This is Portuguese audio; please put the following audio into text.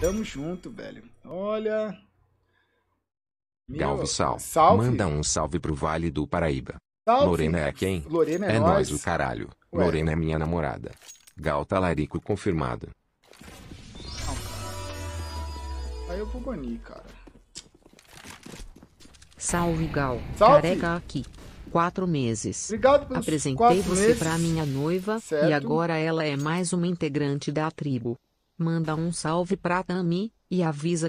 Tamo junto, velho. Olha. Meu... Galve sal. Salve. Manda um salve pro Vale do Paraíba. Salve. Lorena é quem? Lorena é, é nós. o caralho. Ué. Lorena é minha namorada. Gal talarico confirmado. Aí eu vou banir, cara. Salve, Gal. Salve. aqui quatro meses. Obrigado pelos Apresentei você para minha noiva certo. e agora ela é mais uma integrante da tribo. Manda um salve para Tami e avisa